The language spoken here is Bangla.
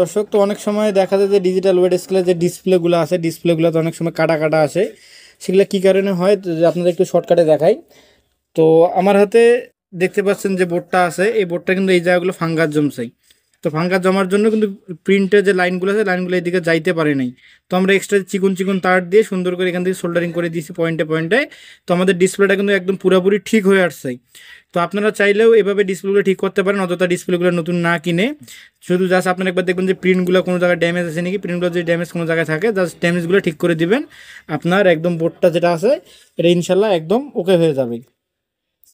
দর্শক তো অনেক সময় দেখা যায় যে ডিজিটাল ওয়েট স্কেলে যে ডিসপ্লেগুলো আছে ডিসপ্লেগুলোতে অনেক সময় কাটা কাটা আসে সেগুলো কী কারণে হয় যে আপনাদের একটু শর্টকাটে দেখাই তো আমার হাতে দেখতে পাচ্ছেন যে বোর্ডটা আছে এই বোর্ডটা কিন্তু এই জায়গাগুলো ফাঙ্গার জমছে তো ফাঙ্কা জমার জন্য কিন্তু প্রিন্টের যে লাইনগুলো আছে লাইনগুলো এদিকে যাইতে পারে নাই তো আমরা এক্সট্রা চিকুন চিকুন তার দিয়ে সুন্দর করে এখান থেকে সোল্ডারিং করে দিয়েছি পয়েন্টে পয়েন্টে তো আমাদের ডিসপ্লেটা কিন্তু একদম পুরোপুরি ঠিক হয়ে আসছে তো আপনারা চাইলেও এভাবে ডিসপ্লেগুলো ঠিক করতে পারেন অযথা ডিসপ্লেগুলো নতুন না কিনে শুধু জাস্ট আপনারা একবার দেখবেন যে প্রিন্টগুলো কোনো জায়গায় ড্যামেজ আছে নাকি প্রিন্টগুলো যদি ড্যামেজ কোনো জায়গায় থাকে জাস্ট ড্যামেজগুলো ঠিক করে দিবেন আপনার একদম বোর্ডটা যেটা আছে এটা ইনশাল্লাহ একদম ওকে হয়ে যাবে